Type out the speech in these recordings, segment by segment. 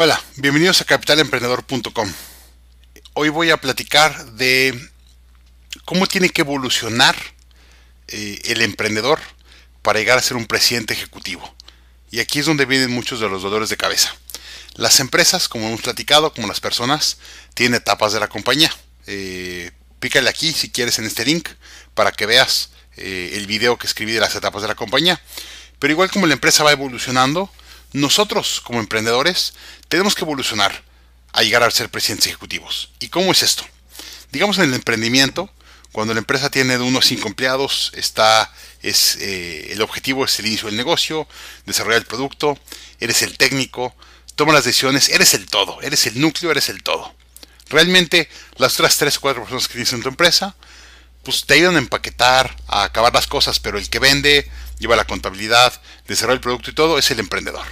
Hola, bienvenidos a capitalemprendedor.com. Hoy voy a platicar de cómo tiene que evolucionar eh, el emprendedor para llegar a ser un presidente ejecutivo. Y aquí es donde vienen muchos de los dolores de cabeza. Las empresas, como hemos platicado, como las personas, tienen etapas de la compañía. Eh, pícale aquí si quieres en este link para que veas eh, el video que escribí de las etapas de la compañía. Pero igual como la empresa va evolucionando, nosotros, como emprendedores, tenemos que evolucionar a llegar a ser presidentes ejecutivos. ¿Y cómo es esto? Digamos en el emprendimiento, cuando la empresa tiene de unos cinco empleados, está, es, eh, el objetivo es el inicio del negocio, desarrollar el producto, eres el técnico, toma las decisiones, eres el todo, eres el núcleo, eres el todo. Realmente las otras tres o cuatro personas que tienes en tu empresa, pues te ayudan a empaquetar, a acabar las cosas, pero el que vende, lleva la contabilidad, desarrolla el producto y todo, es el emprendedor.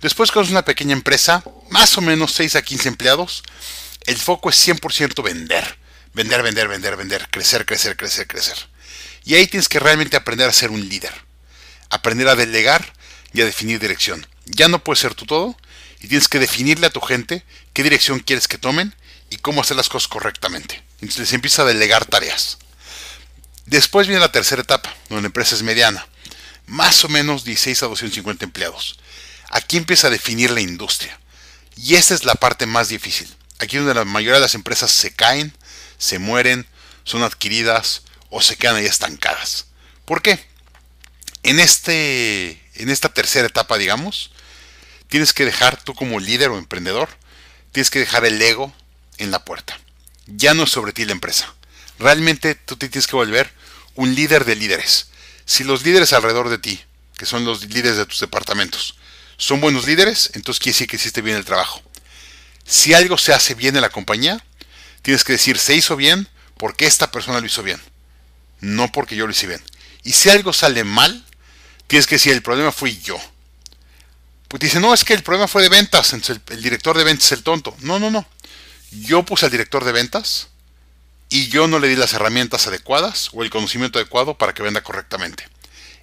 Después cuando es una pequeña empresa, más o menos 6 a 15 empleados, el foco es 100% vender. Vender, vender, vender, vender, crecer, crecer, crecer, crecer. Y ahí tienes que realmente aprender a ser un líder. Aprender a delegar y a definir dirección. Ya no puedes ser tú todo y tienes que definirle a tu gente qué dirección quieres que tomen y cómo hacer las cosas correctamente. Entonces empieza a delegar tareas. Después viene la tercera etapa, donde la empresa es mediana más o menos 16 a 250 empleados. Aquí empieza a definir la industria. Y esa es la parte más difícil. Aquí es donde la mayoría de las empresas se caen, se mueren, son adquiridas o se quedan ahí estancadas. ¿Por qué? En, este, en esta tercera etapa, digamos, tienes que dejar tú como líder o emprendedor, tienes que dejar el ego en la puerta. Ya no es sobre ti la empresa. Realmente tú te tienes que volver un líder de líderes. Si los líderes alrededor de ti, que son los líderes de tus departamentos, son buenos líderes, entonces quiere decir que hiciste bien el trabajo. Si algo se hace bien en la compañía, tienes que decir se hizo bien porque esta persona lo hizo bien, no porque yo lo hice bien. Y si algo sale mal, tienes que decir el problema fui yo. Pues dice, no, es que el problema fue de ventas, entonces el, el director de ventas es el tonto. No, no, no. Yo puse al director de ventas, y yo no le di las herramientas adecuadas o el conocimiento adecuado para que venda correctamente.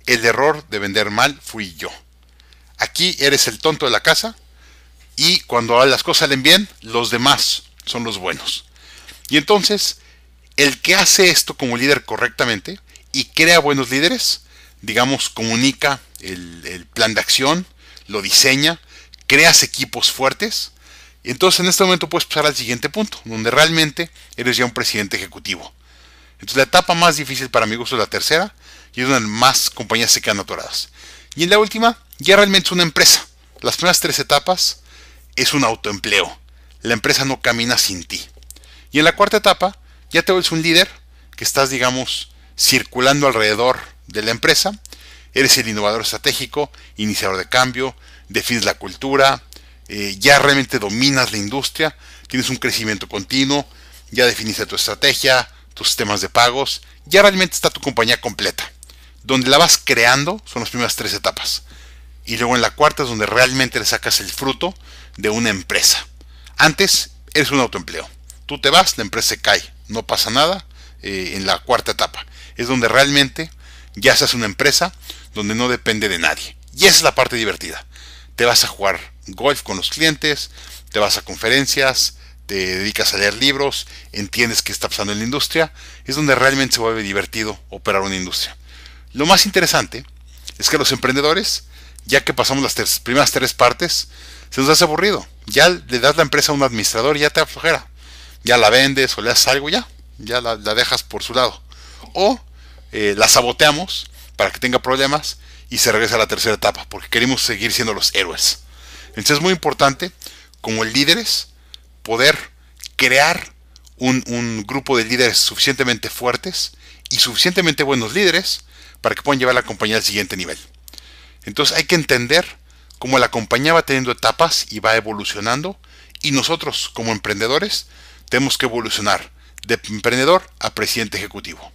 El error de vender mal fui yo. Aquí eres el tonto de la casa y cuando las cosas salen bien, los demás son los buenos. Y entonces, el que hace esto como líder correctamente y crea buenos líderes, digamos, comunica el, plan de acción, lo diseña, creas equipos fuertes, y entonces en este momento puedes pasar al siguiente punto, donde realmente eres ya un presidente ejecutivo. Entonces la etapa más difícil para mi gusto es la tercera, y es donde más compañías se quedan atoradas. Y en la última, ya realmente es una empresa. Las primeras tres etapas es un autoempleo. La empresa no camina sin ti. Y en la cuarta etapa, ya te vuelves un líder que estás, digamos, circulando alrededor de la empresa. Eres el innovador estratégico, iniciador de cambio, defines la cultura, eh, ya realmente dominas la industria, tienes un crecimiento continuo, ya definiste tu estrategia, tus sistemas de pagos, ya realmente está tu compañía completa. Donde la vas creando son las primeras tres etapas. Y luego en la cuarta es donde realmente le sacas el fruto de una empresa. Antes eres un autoempleo. Tú te vas, la empresa se cae, no pasa nada eh, en la cuarta etapa. Es donde realmente ya seas una empresa donde no depende de nadie. Y esa es la parte divertida te vas a jugar golf con los clientes, te vas a conferencias, te dedicas a leer libros, entiendes qué está pasando en la industria, es donde realmente se vuelve divertido operar una industria. Lo más interesante es que los emprendedores, ya que pasamos las primeras tres partes, se nos hace aburrido. Ya le das la empresa a un administrador y ya te aflojera. Ya la vendes o le haces algo ya. Ya la, dejas por su lado. O eh, la saboteamos para que tenga problemas y se regresa a la tercera etapa, porque queremos seguir siendo los héroes. Entonces es muy importante, como líderes, poder crear un, grupo de líderes suficientemente fuertes y suficientemente buenos líderes para que puedan llevar la compañía al siguiente nivel. Entonces hay que entender cómo la compañía va teniendo etapas y va evolucionando y nosotros como emprendedores tenemos que evolucionar de emprendedor a presidente ejecutivo.